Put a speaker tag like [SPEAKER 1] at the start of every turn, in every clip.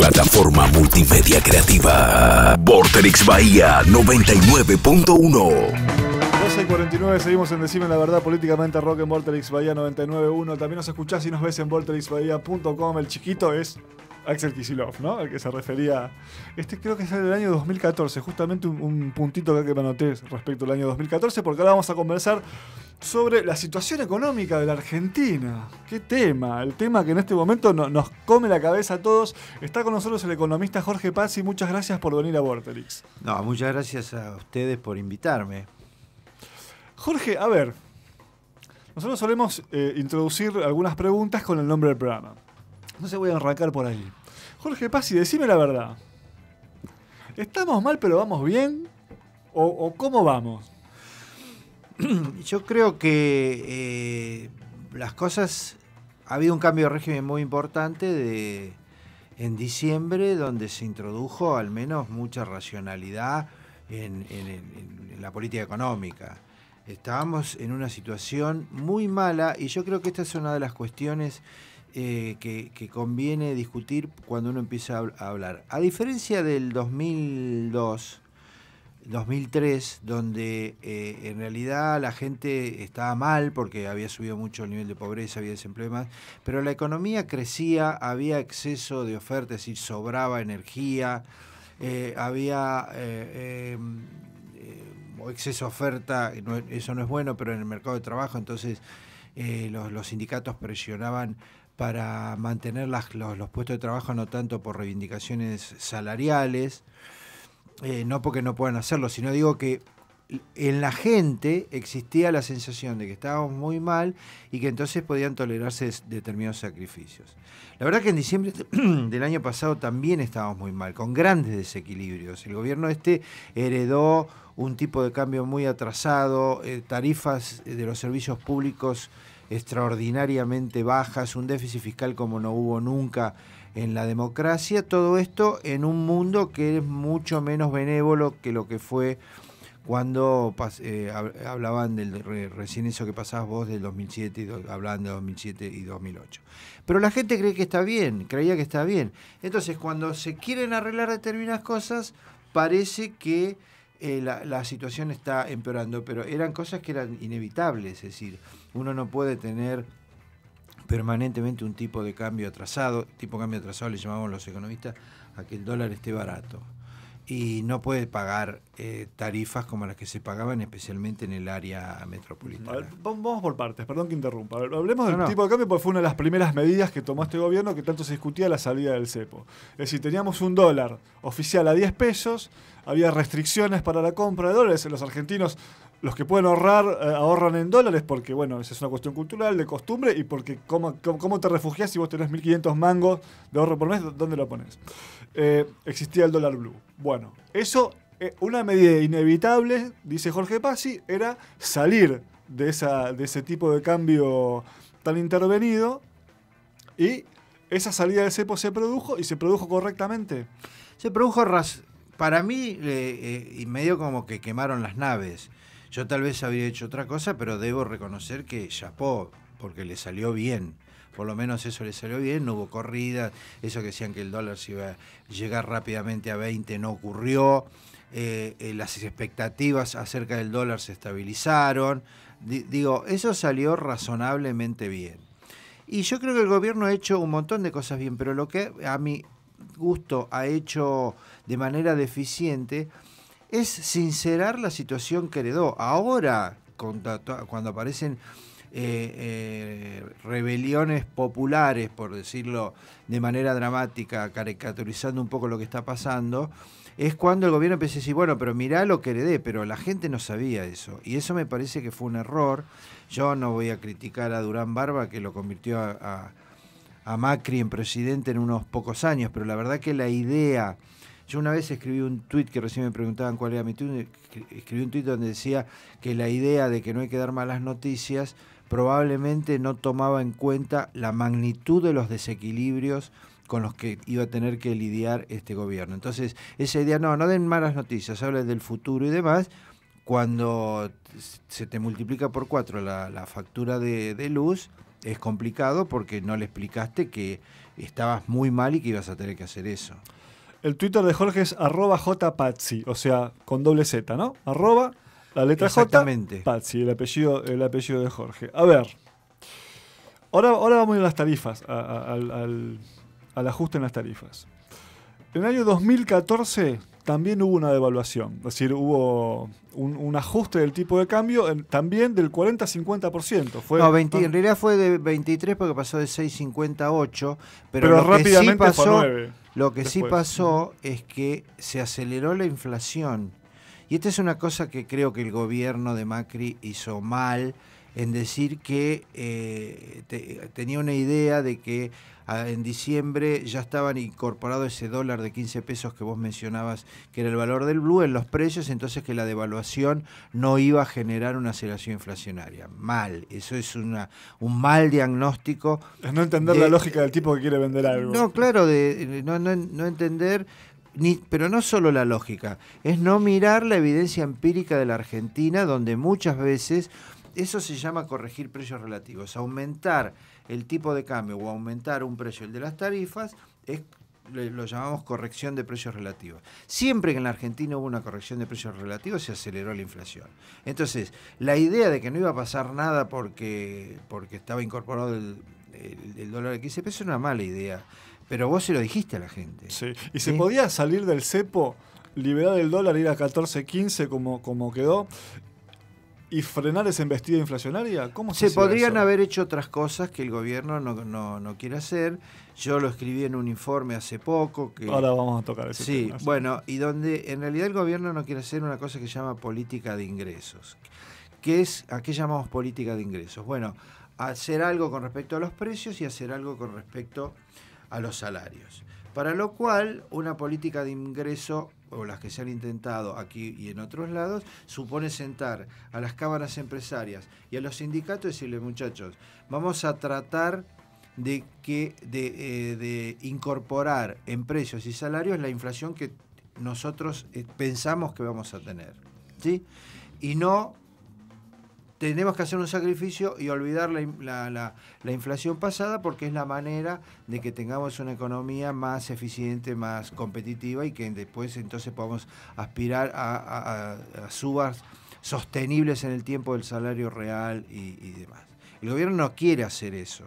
[SPEAKER 1] Plataforma multimedia creativa. Vorterix Bahía 99.1.
[SPEAKER 2] 49, seguimos en Decime la Verdad Políticamente Rock en Vorterix Bahía 99.1. También nos escuchás y nos ves en vorterixbahía.com. El chiquito es Axel Kisilov, ¿no? Al que se refería. Este creo que es del año 2014, justamente un, puntito que me anoté respecto al año 2014, porque ahora vamos a conversar sobre la situación económica de la Argentina. ¿Qué tema? El tema que en este momento nos come la cabeza a todos. Está con nosotros el economista Jorge Paz y muchas gracias por venir a Vortex.
[SPEAKER 1] No, muchas gracias a
[SPEAKER 2] ustedes por invitarme. Jorge, a ver, nosotros solemos eh, introducir algunas preguntas con el nombre del programa. No se voy a arrancar por ahí. Jorge Pasi, decime la verdad. ¿Estamos mal pero vamos bien? ¿O, cómo vamos? Yo creo que eh,
[SPEAKER 1] las cosas... Ha habido un cambio de régimen muy importante de, en diciembre donde se introdujo al menos mucha racionalidad en la política económica. Estábamos en una situación muy mala y yo creo que esta es una de las cuestiones eh, que, conviene discutir cuando uno empieza a, hablar. A diferencia del 2002, 2003, donde eh, en realidad la gente estaba mal porque había subido mucho el nivel de pobreza, había desempleo más, pero la economía crecía, había exceso de ofertas es decir, sobraba energía, eh, había em, exceso de oferta, eso no es bueno, pero en el mercado de trabajo, entonces los sindicatos presionaban para mantener los, puestos de trabajo no tanto por reivindicaciones salariales, eh, no porque no puedan hacerlo, sino digo que en la gente existía la sensación de que estábamos muy mal y que entonces podían tolerarse determinados sacrificios. La verdad que en diciembre del año pasado también estábamos muy mal, con grandes desequilibrios. El gobierno este heredó un tipo de cambio muy atrasado, eh, tarifas de los servicios públicos extraordinariamente bajas, un déficit fiscal como no hubo nunca en la democracia, todo esto en un mundo que es mucho menos benévolo que lo que fue cuando eh, hablaban del recién eso que pasabas vos del 2007 y hablaban de 2007 y 2008. Pero la gente cree que está bien, creía que está bien. Entonces, cuando se quieren arreglar determinadas cosas, parece que eh, la, la situación está empeorando, pero eran cosas que eran inevitables, es decir, uno no puede tener permanentemente un tipo de cambio atrasado, tipo de cambio atrasado le llamamos los economistas, a que el dólar esté barato. Y no puede pagar eh, tarifas
[SPEAKER 2] como las que se pagaban especialmente en el área metropolitana. vamos por partes, perdón que interrumpa. hablemos del tipo de cambio porque fue una de las primeras medidas que tomó este gobierno que tanto se discutía la salida del cepo. Es decir, teníamos un dólar oficial a 10 pesos, había restricciones para la compra de dólares, los argentinos los que pueden ahorrar eh, ahorran en dólares porque, bueno, esa es una cuestión cultural, de costumbre y porque cómo, te refugias si vos tenés 1.500 mangos de ahorro por mes, ¿dónde lo pones? Eh, existía el dólar blue. Bueno, eso, eh, una medida inevitable, dice Jorge Pasi era salir de, de ese tipo de cambio tan intervenido y esa salida del cepo se produjo y se produjo correctamente. Se produjo, para mí, y medio como que
[SPEAKER 1] quemaron las naves. Yo tal vez habría hecho otra cosa, pero debo reconocer que chapó, porque le salió bien. Por lo menos eso le salió bien, no hubo corrida, eso que decían que el dólar se iba a llegar rápidamente a 20 no ocurrió, eh, eh, las expectativas acerca del dólar se estabilizaron. digo, eso salió razonablemente bien. Y yo creo que el gobierno ha hecho un montón de cosas bien, pero lo que a mi gusto ha hecho de manera deficiente es sincerar la situación que heredó. Ahora, cuando aparecen eh, eh, rebeliones populares, por decirlo de manera dramática, caricaturizando un poco lo que está pasando, es cuando el gobierno empieza a decir, bueno, pero mirá lo que heredé, pero la gente no sabía eso. Y eso me parece que fue un error. Yo no voy a criticar a Durán Barba, que lo convirtió a Macri en presidente en unos pocos años, pero la verdad que la idea yo una vez escribí un tuit que recién me preguntaban cuál era mi tuit, eh, escribí un tuit donde decía que la idea de que no hay que dar malas noticias probablemente no tomaba en cuenta la magnitud de los desequilibrios con los que iba a tener que lidiar este gobierno. Entonces, esa idea, no, no den malas noticias, hablen del futuro y demás, cuando se te multiplica por cuatro la, factura de, luz, es complicado porque no le explicaste que estabas muy mal y que ibas a tener que
[SPEAKER 2] hacer eso. El Twitter de Jorge es arroba o sea, con doble Z, ¿no? Arroba, la letra J, Patsy, el apellido, el apellido de Jorge. A ver, ahora, ahora vamos a ir a las tarifas, al, al ajuste en las tarifas. En el año 2014 también hubo una devaluación, es decir, hubo un, ajuste del tipo de cambio también del 40-50%. Fue, en realidad
[SPEAKER 1] fue de 23 porque pasó de 6,50 a pero, lo rápidamente que pasó, Lo que sí pasó es que se aceleró la inflación. Y esta es una cosa que creo que el gobierno de Macri hizo mal en decir que eh, tenía una idea de que ah, en diciembre ya estaban incorporados ese dólar de 15 pesos que vos mencionabas, que era el valor del blue en los precios, entonces que la devaluación no iba a generar una aceleración inflacionaria. Mal, eso es una, un mal diagnóstico. No entender la lógica
[SPEAKER 2] del tipo que quiere vender algo. No,
[SPEAKER 1] claro, de, no, no entender... Ni, pero no solo la lógica, es no mirar la evidencia empírica de la Argentina, donde muchas veces eso se llama corregir precios relativos. Aumentar el tipo de cambio o aumentar un precio, el de las tarifas, es lo llamamos corrección de precios relativos. Siempre que en la Argentina hubo una corrección de precios relativos, se aceleró la inflación. Entonces, la idea de que no iba a pasar nada porque, porque estaba incorporado el, dólar de 15 pesos es una mala idea. Pero vos se lo dijiste a la gente.
[SPEAKER 2] Sí. ¿Y se podía salir del cepo, liberar el dólar, ir a 14, 15 como, como quedó? ¿Y frenar esa embestida inflacionaria? ¿Cómo se, se podrían haber hecho
[SPEAKER 1] otras cosas que el gobierno no, quiere hacer. Yo lo escribí en un informe hace poco. Que, Ahora vamos a tocar ese sí, Sí, bueno, y donde en realidad el gobierno no quiere hacer una cosa que se llama política de ingresos. ¿Qué es, ¿A qué llamamos política de ingresos? Bueno, hacer algo con respecto a los precios y hacer algo con respecto a los salarios. Para lo cual, una política de ingreso o las que se han intentado aquí y en otros lados, supone sentar a las cámaras empresarias y a los sindicatos y decirle, muchachos, vamos a tratar de, que, de, eh, incorporar en precios y salarios la inflación que nosotros eh, pensamos que vamos a tener. ¿sí? Y no tenemos que hacer un sacrificio y olvidar la, inflación pasada porque es la manera de que tengamos una economía más eficiente, más competitiva y que después entonces podamos aspirar a, subas sostenibles en el tiempo del salario real y, demás. El gobierno no quiere hacer eso,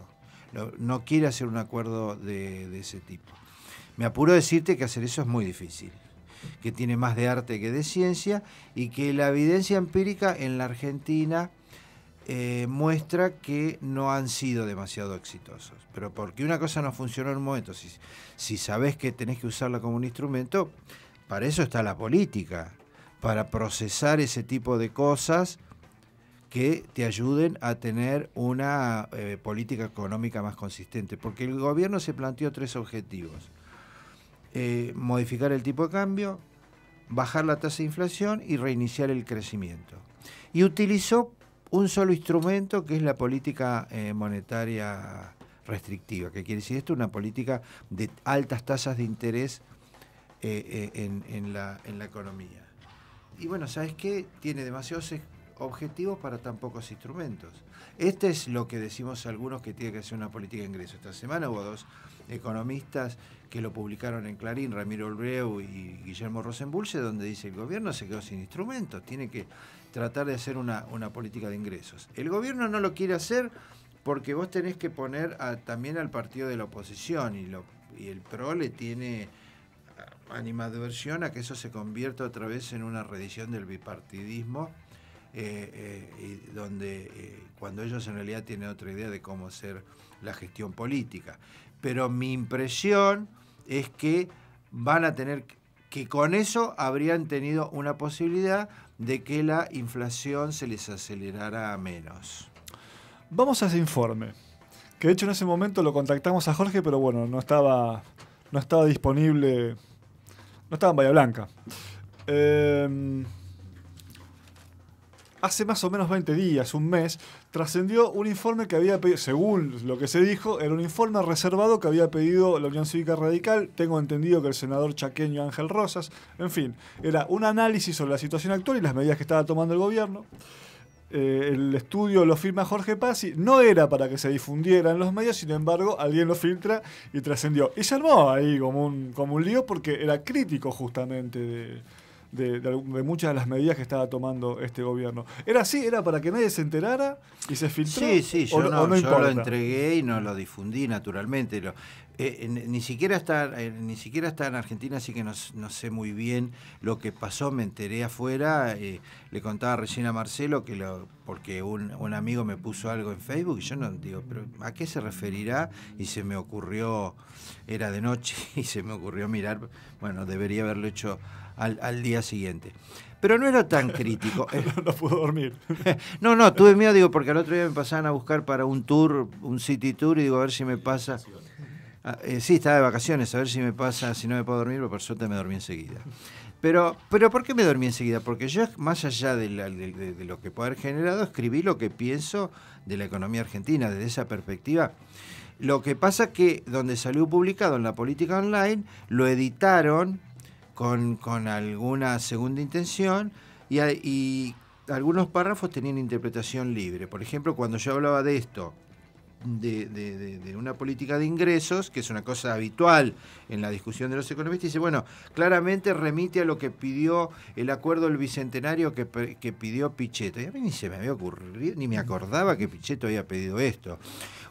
[SPEAKER 1] no, quiere hacer un acuerdo de, ese tipo. Me apuro decirte que hacer eso es muy difícil que tiene más de arte que de ciencia y que la evidencia empírica en la Argentina eh, muestra que no han sido demasiado exitosos. Pero porque una cosa no funcionó en un momento, si, sabes que tenés que usarla como un instrumento, para eso está la política, para procesar ese tipo de cosas que te ayuden a tener una eh, política económica más consistente. Porque el gobierno se planteó tres objetivos. Eh, modificar el tipo de cambio, bajar la tasa de inflación y reiniciar el crecimiento. Y utilizó un solo instrumento que es la política eh, monetaria restrictiva, que quiere decir esto, una política de altas tasas de interés eh, eh, en, la, economía. Y bueno, ¿sabes qué? Tiene demasiados objetivos para tan pocos instrumentos. Este es lo que decimos algunos que tiene que ser una política de ingreso. Esta semana hubo dos economistas que lo publicaron en Clarín, Ramiro Olbreu y Guillermo Rosenbulce, donde dice el gobierno se quedó sin instrumentos, tiene que tratar de hacer una, política de ingresos. El gobierno no lo quiere hacer porque vos tenés que poner también al partido de la oposición y, lo, y el PRO le tiene animadversión a que eso se convierta otra vez en una redición del bipartidismo, eh, eh, y donde eh, cuando ellos en realidad tienen otra idea de cómo hacer la gestión política. Pero mi impresión es que van a tener que con eso habrían tenido una posibilidad de que la inflación se les acelerara a menos.
[SPEAKER 2] Vamos a ese informe, que de hecho en ese momento lo contactamos a Jorge, pero bueno, no estaba, no estaba disponible, no estaba en Bahía Blanca. Eh, hace más o menos 20 días, un mes, trascendió un informe que había pedido, según lo que se dijo, era un informe reservado que había pedido la Unión Cívica Radical, tengo entendido que el senador chaqueño Ángel Rosas, en fin, era un análisis sobre la situación actual y las medidas que estaba tomando el gobierno. Eh, el estudio lo firma Jorge Pazzi, no era para que se difundiera en los medios, sin embargo, alguien lo filtra y trascendió. Y se armó ahí como un, como un lío porque era crítico justamente de de, muchas de las medidas que estaba tomando este gobierno. ¿Era así? ¿Era para que nadie se enterara y se filtró? Sí, sí, yo, no, lo entregué
[SPEAKER 1] y no lo difundí naturalmente. Eh, ni, siquiera está, eh, ni siquiera está en Argentina, así que no, sé muy bien lo que pasó, me enteré afuera. Eh, le contaba recién a Marcelo que lo, porque un, un, amigo me puso algo en Facebook y yo no digo, pero ¿a qué se referirá? Y se me ocurrió, era de noche y se me ocurrió mirar, bueno, debería haberlo hecho al, día siguiente. Pero no era tan crítico.
[SPEAKER 2] Eh. no, no dormir.
[SPEAKER 1] no, no, tuve miedo, digo, porque al otro día me pasaban a buscar para un tour, un city tour, y digo, a ver si me pasa. Ah, eh, sí, estaba de vacaciones, a ver si me pasa, si no me puedo dormir, pero por suerte me dormí enseguida. Pero, pero ¿por qué me dormí enseguida? Porque yo, más allá de, lo que puedo haber generado, escribí lo que pienso de la economía argentina, desde esa perspectiva. Lo que pasa es que donde salió publicado en la política online, lo editaron con, con alguna segunda intención y, algunos párrafos tenían interpretación libre. Por ejemplo, cuando yo hablaba de esto, de, una política de ingresos, que es una cosa habitual en la discusión de los economistas, dice, bueno, claramente remite a lo que pidió el acuerdo del Bicentenario que, que pidió Pichetto. Y a mí ni se me había ocurrido, ni me acordaba que Pichetto había pedido esto.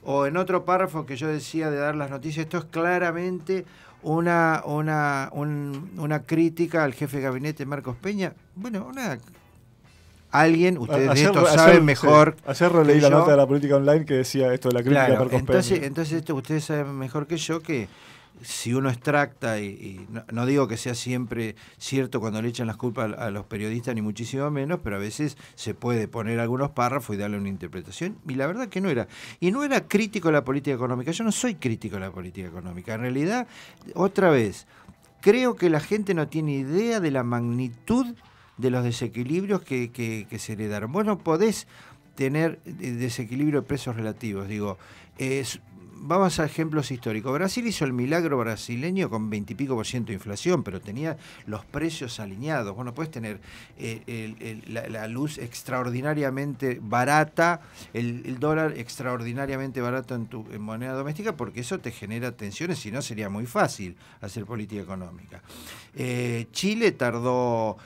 [SPEAKER 1] O en otro párrafo que yo decía de dar las noticias, esto es claramente una, una, una crítica al jefe de gabinete Marcos Peña. Bueno, una
[SPEAKER 2] alguien, ustedes de esto saben mejor. Ayer releí la nota de la política online que decía esto de la crítica a Marcos entonces,
[SPEAKER 1] Entonces, esto ustedes saben mejor que yo que si uno extracta, y, no, digo que sea siempre cierto cuando le echan las culpas a, los periodistas, ni muchísimo menos, pero a veces se puede poner algunos párrafos y darle una interpretación, y la verdad que no era. Y no era crítico a la política económica, yo no soy crítico a la política económica, en realidad, otra vez, creo que la gente no tiene idea de la magnitud de los desequilibrios que, se le daron. Vos no podés tener eh, desequilibrio de precios relativos, digo, es vamos a ejemplos históricos. Brasil hizo el milagro brasileño con 20 y pico por ciento de inflación, pero tenía los precios alineados. Bueno, puedes tener eh, la, luz extraordinariamente barata, el, dólar extraordinariamente barato en tu moneda doméstica, porque eso te genera tensiones, si no sería muy fácil hacer política económica. Eh, Chile tardó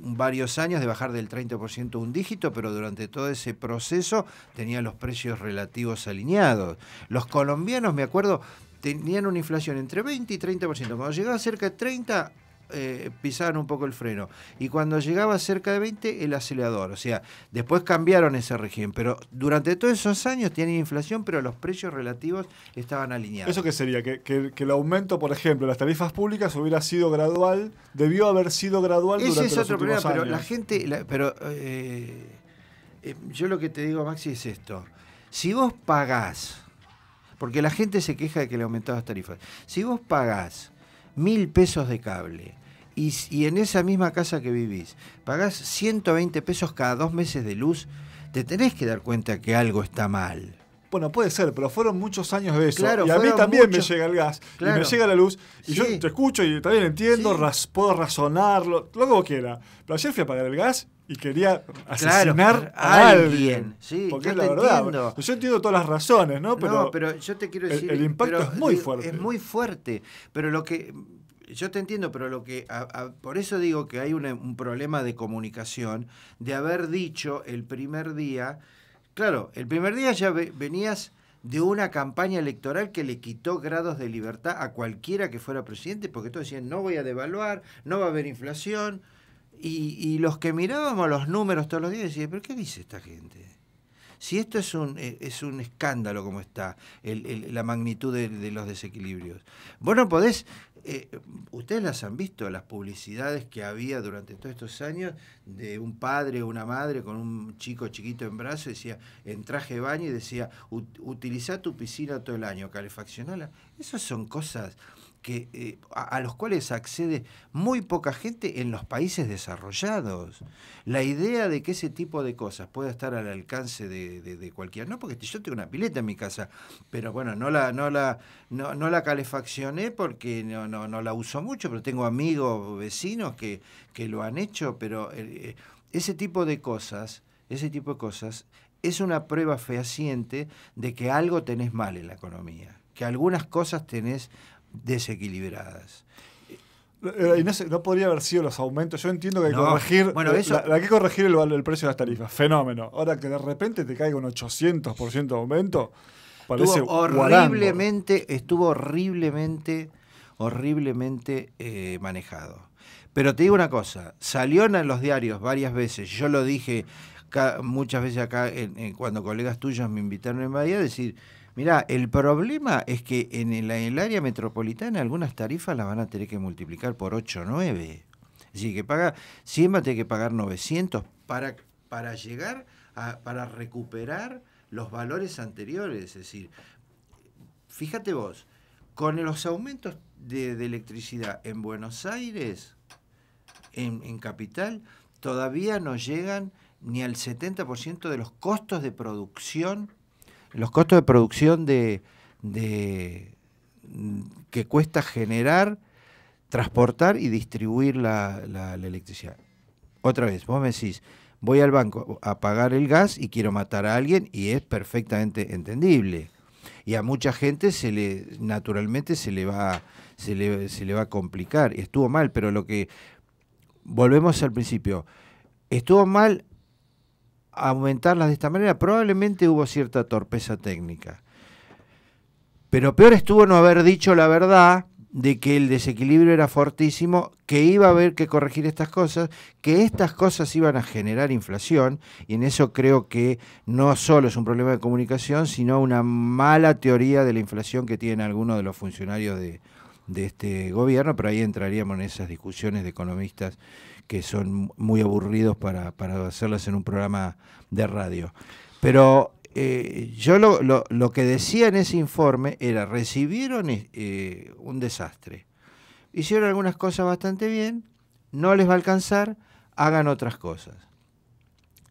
[SPEAKER 1] varios años de bajar del 30% ciento un dígito, pero durante todo ese proceso tenía los precios relativos alineados. Los colombianos, me acuerdo, tenían una inflación entre 20 y 30%. Cuando llegaba cerca de 30, eh, pisaban un poco el freno. Y cuando llegaba cerca de 20, el acelerador. O sea, después cambiaron ese régimen. Pero durante todos esos años tienen inflación, pero
[SPEAKER 2] los precios relativos estaban alineados. ¿Eso qué sería? Que, el aumento, por ejemplo, de las tarifas públicas hubiera sido gradual, debió haber sido gradual Ese es otro problema, pero la gente.
[SPEAKER 1] pero eh, eh, yo lo que te digo, Maxi, es esto. Si vos pagás porque la gente se queja de que le aumentaron las tarifas. Si vos pagás mil pesos de cable y, en esa misma casa que vivís pagás 120 pesos cada dos meses de luz, te tenés que dar cuenta que algo está mal.
[SPEAKER 2] Bueno, puede ser, pero fueron muchos años de eso. y a mí también me llega el gas y me llega la luz. Y yo te escucho y también entiendo, puedo razonarlo, lo que vos quieras. Pero ayer fui a pagar el gas y quería asesinar a alguien. porque yo es la verdad. Entiendo. Yo entiendo todas las razones,
[SPEAKER 1] ¿no? Pero, no, pero yo te quiero decir. El, impacto es muy fuerte. Es muy fuerte. Pero lo que. Yo te entiendo, pero lo que. por eso digo que hay un, problema de comunicación, de haber dicho el primer día. Claro, el primer día ya venías de una campaña electoral que le quitó grados de libertad a cualquiera que fuera presidente, porque todos decían, no voy a devaluar, no va a haber inflación, y, los que mirábamos los números todos los días decían, pero ¿qué dice esta gente? Si esto es un, eh, es un escándalo como está, la magnitud de, los desequilibrios. Bueno, podés, eh, ustedes las han visto, las publicidades que había durante todos estos años de un padre o una madre con un chico chiquito en brazo, decía, en traje de baño y decía, utiliza tu piscina todo el año, calefaccionala. Esas son cosas que, eh, a, los cuales accede muy poca gente en los países desarrollados. La idea de que ese tipo de cosas pueda estar al alcance de, de, cualquiera, no porque yo tengo una pileta en mi casa, pero bueno, no la, no la, no, la calefaccioné porque no, no, la uso mucho, pero tengo amigos, vecinos que, que lo han hecho, pero eh, eh, ese tipo de cosas, ese tipo de cosas es una prueba fehaciente de que algo tenés mal en la economía que algunas cosas tenés desequilibradas.
[SPEAKER 2] Eh, eh, no, podría haber sido los aumentos. Yo entiendo que hay que corregir. el, precio de las tarifas. Fenómeno. Ahora que de repente te caiga un 800% de aumento, parece. Estuvo horriblemente, estuvo horriblemente, horriblemente
[SPEAKER 1] eh, manejado. Pero te digo una cosa: salió en los diarios varias veces. Yo lo dije muchas veces acá, cuando colegas tuyos me invitaron en Bahía, a decir Mirá, el problema es que en el, área metropolitana algunas tarifas las van a tener que multiplicar por 8 o 9. Es decir, que paga, siempre tiene que pagar 900 para, para llegar, a, para recuperar los valores anteriores. Es decir, fíjate vos, con los aumentos de, electricidad en Buenos Aires, en, en Capital, todavía no llegan ni al 70% de los costos de producción los costos de producción de, que cuesta generar, transportar y distribuir la, electricidad. Otra vez, vos me decís, voy al banco a pagar el gas y quiero matar a alguien y es perfectamente entendible. Y a mucha gente se le, naturalmente se le va, se le, se le va a complicar. Estuvo mal, pero lo que volvemos al principio. Estuvo mal aumentarlas de esta manera. Probablemente hubo cierta torpeza técnica. Pero peor estuvo no haber dicho la verdad de que el desequilibrio era fortísimo, que iba a haber que corregir estas cosas, que estas cosas iban a generar inflación, y en eso creo que no solo es un problema de comunicación, sino una mala teoría de la inflación que tienen algunos de los funcionarios de, de este gobierno, pero ahí entraríamos en esas discusiones de economistas que son muy aburridos para, hacerlas en un programa de radio. Pero eh, yo lo, que decía en ese informe era, recibieron eh, un desastre. Hicieron algunas cosas bastante bien, no les va a alcanzar, hagan otras cosas.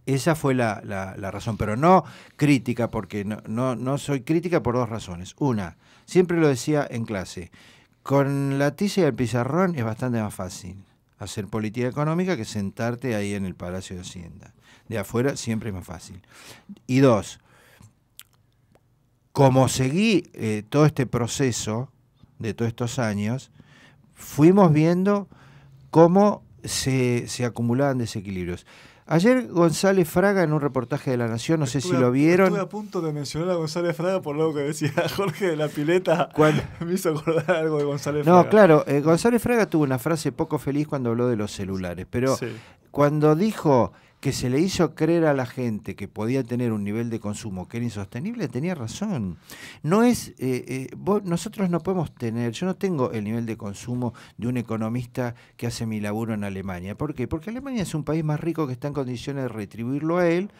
[SPEAKER 1] Esa fue la, la, la razón, pero no crítica, porque no, no soy crítica por dos razones. Una, siempre lo decía en clase, con la tiza y el pizarrón es bastante más fácil hacer política económica que sentarte ahí en el Palacio de Hacienda. De afuera siempre es más fácil. Y dos, como seguí eh, todo este proceso de todos estos años, fuimos viendo cómo se, se acumulaban desequilibrios. Ayer González Fraga en un reportaje de La Nación, no sé si lo vieron. Estuve a
[SPEAKER 2] punto de mencionar a González Fraga por lo que decía Jorge de la Pileta. Me hizo acordar algo de González Fraga. No, claro,
[SPEAKER 1] eh, González Fraga tuvo una frase poco feliz cuando habló de los celulares, pero cuando dijo que se le hizo creer a la gente que podía tener un nivel de consumo que era insostenible, tenía razón. No es, eh, eh, nosotros no podemos tener, yo no tengo el nivel de consumo de un economista que hace mi laburo en Alemania. ¿Por qué? Porque Alemania es un país más rico que está en condiciones de retribuirlo a él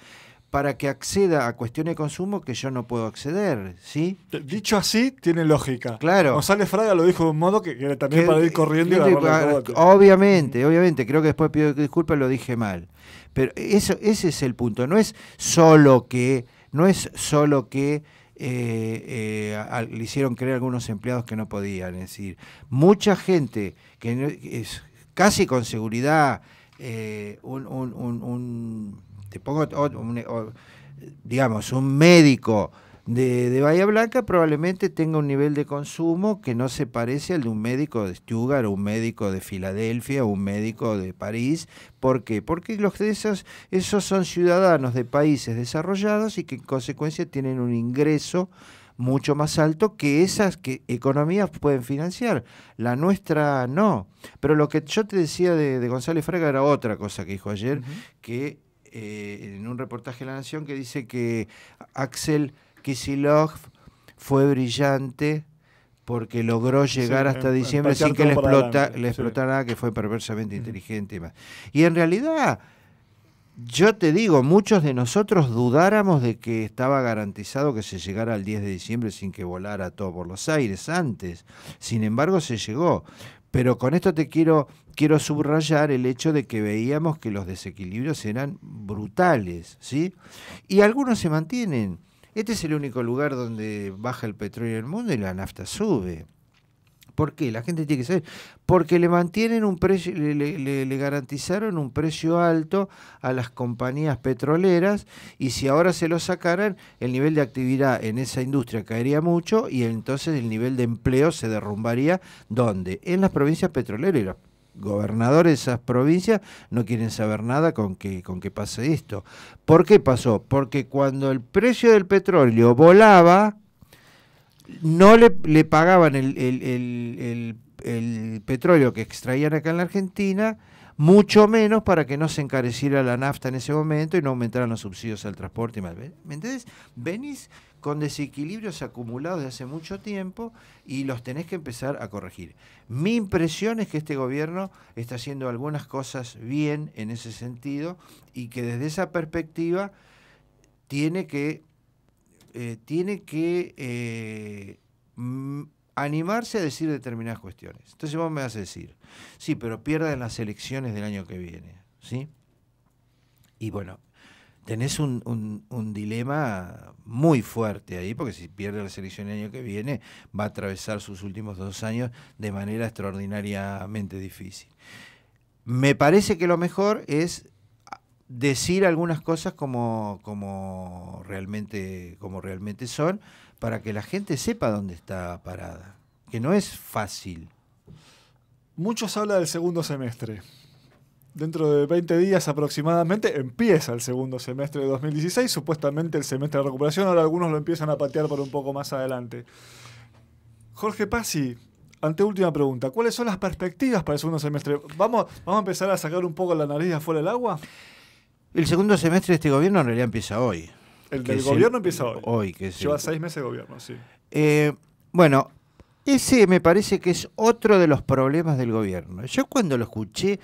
[SPEAKER 1] para que acceda a cuestiones de consumo que yo no puedo acceder,
[SPEAKER 2] ¿sí? Dicho así, tiene lógica. Claro. González Fraga lo dijo de un modo que, era también para ir corriendo y ah,
[SPEAKER 1] Obviamente, obviamente. Creo que después pido disculpas, lo dije mal. Pero eso, ese es el punto. No es solo que, no es solo que eh, eh, le hicieron creer a algunos empleados que no podían. Es decir, mucha gente que es casi con seguridad eh, un pongo, digamos, un médico de, Bahía Blanca probablemente tenga un nivel de consumo que no se parece al de un médico de Stuttgart, o un médico de Filadelfia, o un médico de París. ¿Por qué? Porque los esos, son ciudadanos de países desarrollados y que en consecuencia tienen un ingreso mucho más alto que esas que economías pueden financiar. La nuestra no. Pero lo que yo te decía de, de González Fraga era otra cosa que dijo ayer, que eh, en un reportaje de La Nación que dice que Axel Kicillof fue brillante porque logró llegar hasta diciembre sin que le, explota, le explotara que fue perversamente inteligente y más. Y en realidad, yo te digo, muchos de nosotros dudáramos de que estaba garantizado que se llegara al 10 de diciembre sin que volara todo por los aires antes. Sin embargo, se llegó. Pero con esto te quiero, quiero subrayar el hecho de que veíamos que los desequilibrios eran brutales, ¿sí? Y algunos se mantienen. Este es el único lugar donde baja el petróleo en el mundo y la nafta sube. ¿Por qué? La gente tiene que saber. Porque le mantienen un precio, le, garantizaron un precio alto a las compañías petroleras y si ahora se lo sacaran, el nivel de actividad en esa industria caería mucho y entonces el nivel de empleo se derrumbaría. ¿Dónde? En las provincias petroleras gobernadores de esas provincias no quieren saber nada con que, con que pase esto. ¿Por qué pasó? Porque cuando el precio del petróleo volaba, no le, pagaban el, petróleo que extraían acá en la Argentina, mucho menos para que no se encareciera la nafta en ese momento y no aumentaran los subsidios al transporte y más. ¿Me entendés? Venís con desequilibrios acumulados de hace mucho tiempo y los tenés que empezar a corregir. Mi impresión es que este gobierno está haciendo algunas cosas bien en ese sentido y que desde esa perspectiva tiene que eh, tiene que eh, animarse a decir determinadas cuestiones. Entonces vos me vas a decir, sí, pero pierden las elecciones del año que viene, ¿sí? Y bueno, tenés un, un, dilema muy fuerte ahí, porque si pierde la selección el año que viene, va a atravesar sus últimos dos años de manera extraordinariamente difícil. Me parece que lo mejor es decir algunas cosas como, como, realmente, como realmente son, para
[SPEAKER 2] que la gente sepa dónde está parada, que no es fácil. Muchos hablan del segundo semestre. Dentro de 20 días aproximadamente empieza el segundo semestre de 2016, supuestamente el semestre de recuperación, ahora algunos lo empiezan a patear por un poco más adelante. Jorge Pasi, ante última pregunta, ¿cuáles son las perspectivas para el segundo semestre? ¿Vamos, ¿Vamos a empezar a sacar un poco la nariz afuera del agua? El
[SPEAKER 1] segundo semestre de este gobierno en realidad empieza hoy. El del gobierno empieza
[SPEAKER 2] hoy. Lleva seis meses de gobierno, sí.
[SPEAKER 1] Eh, bueno, ese me parece que es otro de los problemas del gobierno. Yo cuando lo escuché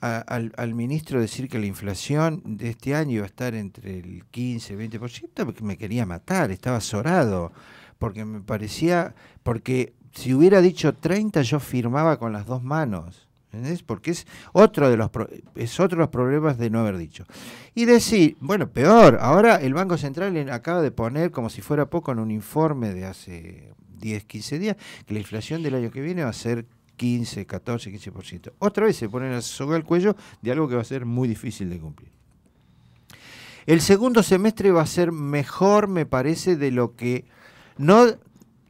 [SPEAKER 1] al, ministro decir que la inflación de este año iba a estar entre el 15 y 20%, me quería matar, estaba azorado, porque me parecía, porque si hubiera dicho 30 yo firmaba con las dos manos. Porque es otro, de los problemas de no haber dicho. Y decir, bueno, peor, ahora el Banco Central acaba de poner, como si fuera poco, en un informe de hace 10, 15 días, que la inflación del año que viene va a ser 15, 14, 15%. Otra vez se ponen a soga al cuello de algo que va a ser muy difícil de cumplir. El segundo semestre va a ser mejor, me parece, de lo que no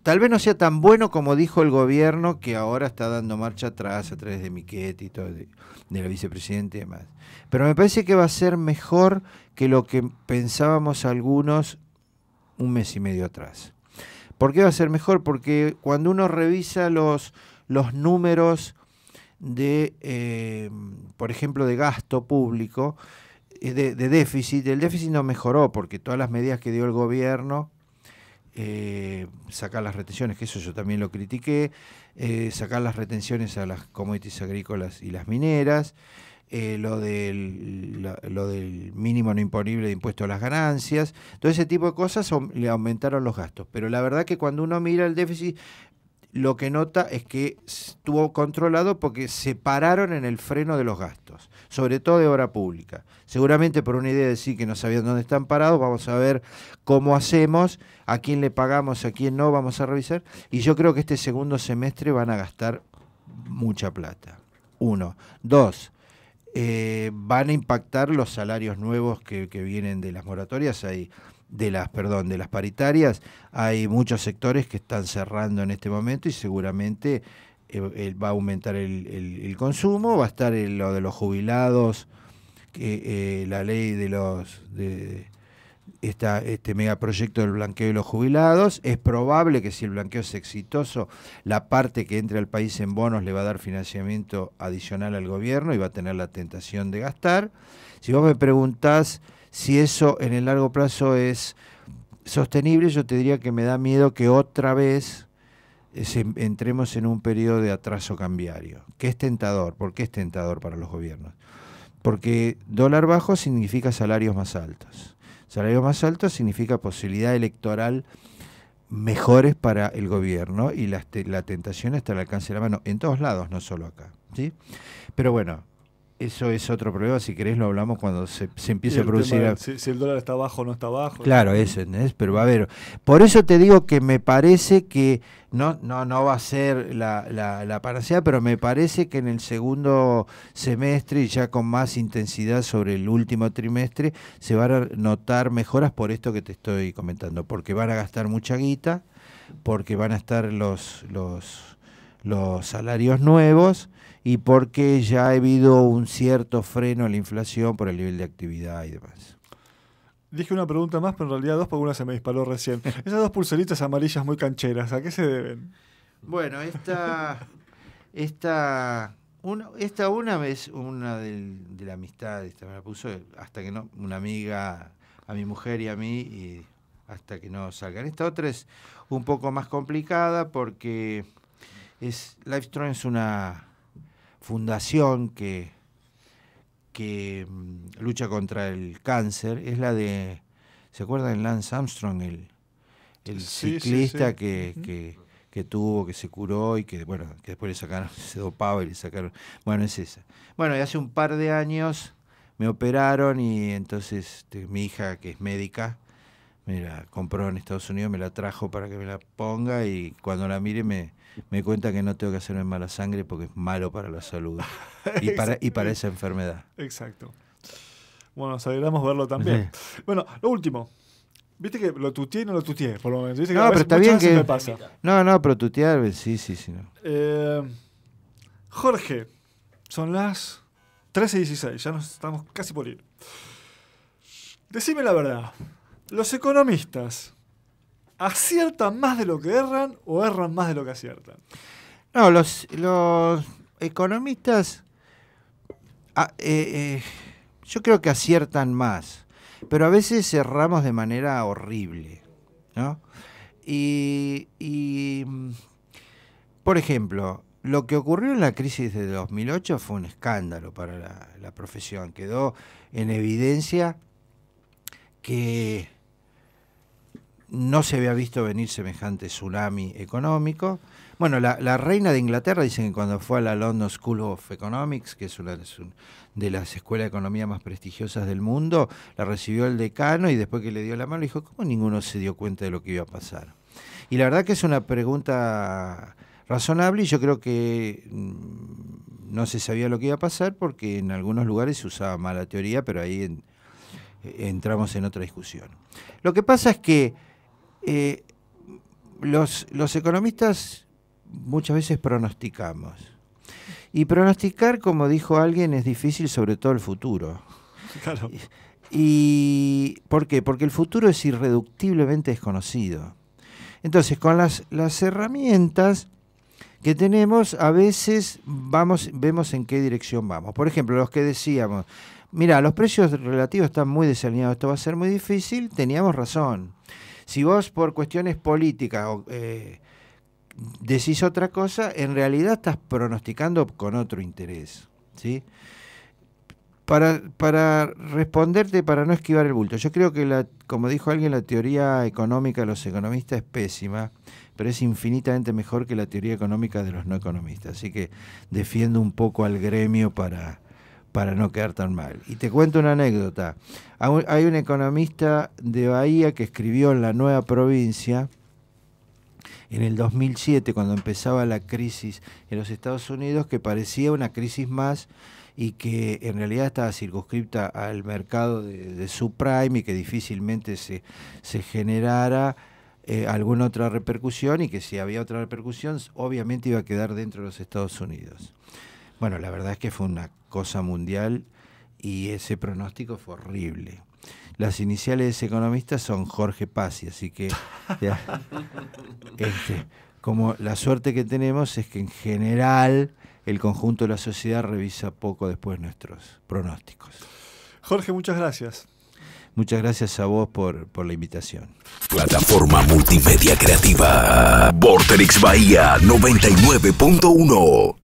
[SPEAKER 1] Tal vez no sea tan bueno como dijo el gobierno que ahora está dando marcha atrás a través de Miquetti y todo, de, la vicepresidenta y demás. Pero me parece que va a ser mejor que lo que pensábamos algunos un mes y medio atrás. ¿Por qué va a ser mejor? Porque cuando uno revisa los, los números de, eh, por ejemplo, de gasto público, eh, de, déficit, el déficit no mejoró porque todas las medidas que dio el gobierno eh, sacar las retenciones, que eso yo también lo critiqué, eh, sacar las retenciones a las commodities agrícolas y las mineras, eh, lo, del, lo, del mínimo no imponible de impuesto a las ganancias, todo ese tipo de cosas le aumentaron los gastos. Pero la verdad que cuando uno mira el déficit lo que nota es que estuvo controlado porque se pararon en el freno de los gastos, sobre todo de obra pública. Seguramente por una idea de decir que no sabían dónde están parados, vamos a ver cómo hacemos, a quién le pagamos, a quién no, vamos a revisar. Y yo creo que este segundo semestre van a gastar mucha plata. Uno. Dos. Eh, van a impactar los salarios nuevos que, vienen de las moratorias. ahí de las, perdón, de las paritarias, hay muchos sectores que están cerrando en este momento y seguramente eh, eh, va a aumentar el, consumo, va a estar lo de los jubilados, que eh, la ley de los de este megaproyecto del blanqueo de los jubilados. Es probable que si el blanqueo es exitoso, la parte que entre al país en bonos le va a dar financiamiento adicional al gobierno y va a tener la tentación de gastar. Si vos me preguntás si eso en el largo plazo es sostenible, yo te diría que me da miedo que otra vez eh, entremos en un periodo de atraso cambiario, que es tentador. ¿Por qué es tentador para los gobiernos? Porque dólar bajo significa salarios más altos. Salarios más altos significa posibilidad electoral mejores para el gobierno y la, tentación está al alcance de la mano, en todos lados, no solo acá. ¿sí? Pero bueno, eso es otro problema, si querés lo hablamos cuando se, se empiece a producir...
[SPEAKER 2] si, el dólar está bajo o no está bajo. Claro,
[SPEAKER 1] eso, es, Pero va a haber... Por eso te digo que me parece que no, no, no va a ser la, la, la panacea, pero me parece que en el segundo semestre y ya con más intensidad sobre el último trimestre se van a notar mejoras por esto que te estoy comentando, porque van a gastar mucha guita, porque van a estar los, los, los salarios nuevos y porque ya ha habido un cierto freno a la inflación por el nivel de actividad y demás.
[SPEAKER 2] Dije una pregunta más, pero en realidad dos, porque una se me disparó recién. Esas dos pulseritas amarillas muy cancheras, ¿a qué se deben?
[SPEAKER 1] Bueno, esta, esta, una, esta una vez, una de la amistad, esta me la puso hasta que no, una amiga a mi mujer y a mí, y hasta que no salgan. Esta otra es un poco más complicada porque es, es una fundación que, que mm, lucha contra el cáncer es la de, ¿se acuerdan Lance Armstrong, el, ciclista Que, tuvo, que se curó y que, bueno, que después le sacaron, se dopaba y le sacaron, bueno, es esa. Bueno, y hace un par de años me operaron y entonces este, mi hija, que es médica, Mira, compró en Estados Unidos, me la trajo para que me la ponga y cuando la mire me, me cuenta que no tengo que hacerme mala sangre porque es malo para la salud y, para, esa enfermedad.
[SPEAKER 2] Exacto. Bueno, nos verlo también. Bueno, lo último. Viste que lo tuteé y no lo tuteé, por no, pero está bien que...
[SPEAKER 1] No, no, pero tutear, sí, sí, sí.
[SPEAKER 2] Eh, Jorge, son las 13 y 16, ya nos estamos casi por ir. Decime la verdad. Los economistas aciertan más de lo que erran o erran más de lo que aciertan. No, los,
[SPEAKER 1] economistas, ah, eh, eh, yo creo que aciertan más, pero a veces erramos de manera horrible, ¿no? Y, mm, por ejemplo, lo que ocurrió en la crisis de 2008 fue un escándalo para la profesión. Quedó en evidencia que no se había visto venir semejante tsunami económico. Bueno, la, reina de Inglaterra dicen que cuando fue a la London School of Economics, que es una de las escuelas de economía más prestigiosas del mundo, la recibió el decano y después que le dio la mano dijo, ¿cómo ninguno se dio cuenta de lo que iba a pasar? Y la verdad que es una pregunta razonable y yo creo que mm, no se sabía lo que iba a pasar porque en algunos lugares se usaba mala teoría, pero ahí eh, entramos en otra discusión. Lo que pasa es que eh, los, economistas muchas veces pronosticamos. Y pronosticar, como dijo alguien, es difícil, sobre todo el futuro. Claro. Y, ¿Por qué? Porque el futuro es irreductiblemente desconocido. Entonces, con las, herramientas que tenemos, a veces vamos, vemos en qué dirección vamos. Por ejemplo, los que decíamos, mira, los precios relativos están muy desalineados, esto va a ser muy difícil, teníamos razón. Si vos por cuestiones políticas eh, decís otra cosa, en realidad estás pronosticando con otro interés. ¿sí? Para, para responderte, para no esquivar el bulto, yo creo que, la, como dijo alguien, la teoría económica de los economistas es pésima, pero es infinitamente mejor que la teoría económica de los no economistas. Así que defiendo un poco al gremio para, para no quedar tan mal. Y te cuento una anécdota. Hay un economista de Bahía que escribió en La Nueva Provincia, en el 2007, cuando empezaba la crisis en los Estados Unidos, que parecía una crisis más y que en realidad estaba circunscripta al mercado de, subprime y que difícilmente se, generara eh, alguna otra repercusión y que si había otra repercusión, obviamente iba a quedar dentro de los Estados Unidos. Bueno, la verdad es que fue una cosa mundial y ese pronóstico fue horrible. Las iniciales de ese son Jorge Pazzi, así que este, como la suerte que tenemos es que en general el conjunto de la sociedad revisa poco después nuestros pronósticos.
[SPEAKER 2] Jorge, muchas gracias.
[SPEAKER 1] Muchas gracias a vos por, por la invitación. Plataforma multimedia creativa. Vorterix Bahía 99.1.